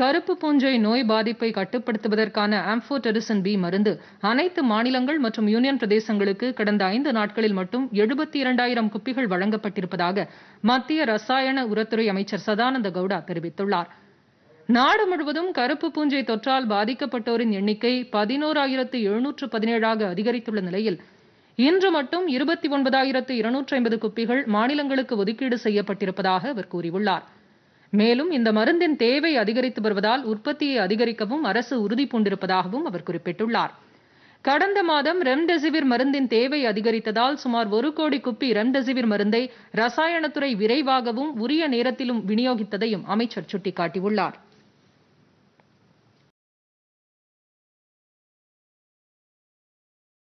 கருப்பு பூஞ்சை நோய் பாதிப்பை கட்டுப்படுத்துவதற்கான ஆம்போடெரிசன் பி மருந்து அனைத்து மாநிலங்கள் மற்றும் யூனியன் பிரதேசங்களுக்கு கடந்த ஐந்து நாட்களில் மட்டும் எழுபத்தி இரண்டாயிரம் குப்பிகள் வழங்கப்பட்டிருப்பதாக மத்திய ரசாயன உரத்துறை அமைச்சர் சதானந்த கவுடா தெரிவித்துள்ளார் நாடு முழுவதும் கருப்பு பூஞ்சை தொற்றால் பாதிக்கப்பட்டோரின் எண்ணிக்கை பதினோராயிரத்து எழுநூற்று பதினேழாக அதிகரித்துள்ள நிலையில் இன்று மட்டும் இருபத்தி ஒன்பதாயிரத்து இருநூற்றி ஐம்பது குப்பிகள் மாநிலங்களுக்கு ஒதுக்கீடு செய்யப்பட்டிருப்பதாக அவர் கூறியுள்ளாா் மேலும் இந்த மருந்தின் தேவை அதிகரித்து வருவதால் உற்பத்தியை அதிகரிக்கவும் அரசு உறுதி பூண்டிருப்பதாகவும் அவர் குறிப்பிட்டுள்ளார் கடந்த மாதம் ரெம்டெசிவிர் மருந்தின் தேவை அதிகரித்ததால் சுமார் ஒரு கோடி குப்பி ரெம்டெசிவிர் மருந்தை ரசாயனத்துறை விரைவாகவும் உரிய நேரத்திலும் விநியோகித்ததையும் அமைச்சர் சுட்டிக்காட்டியுள்ளார்